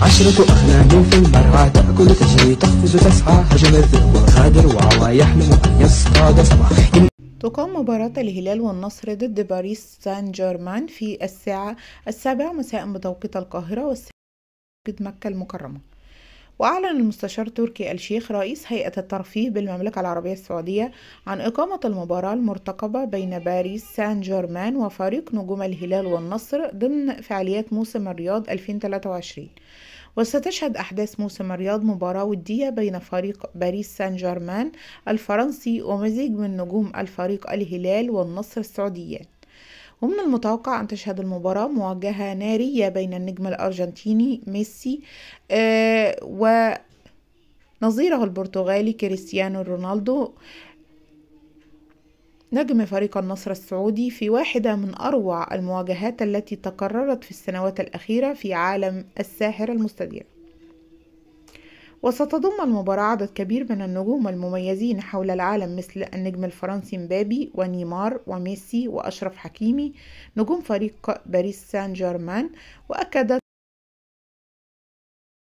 عشرة أغنام في المرعى تأكل تجري تقفز تسعى هجم الذئب الغادر وعوى يحلم أن يصطاد دفعة تقام مباراة الهلال والنصر ضد باريس سان جيرمان في الساعة السابعة مساء بتوقيت القاهرة والساعة مكة المكرمة وأعلن المستشار تركي الشيخ رئيس هيئة الترفيه بالمملكة العربية السعودية عن إقامة المباراة المرتقبة بين باريس سان جيرمان وفريق نجوم الهلال والنصر ضمن فعاليات موسم الرياض 2023 وستشهد أحداث موسم الرياض مباراة ودية بين فريق باريس سان جيرمان الفرنسي ومزيج من نجوم الفريق الهلال والنصر السعوديين ومن المتوقع أن تشهد المباراة مواجهة نارية بين النجم الأرجنتيني ميسي آه، و نظيره البرتغالي كريستيانو رونالدو نجم فريق النصر السعودي في واحدة من أروع المواجهات التي تكررت في السنوات الأخيرة في عالم الساحر المستدير وستضم المباراة عدد كبير من النجوم المميزين حول العالم مثل النجم الفرنسي مبابي ونيمار وميسي وأشرف حكيمي نجوم فريق باريس سان جيرمان وأكدت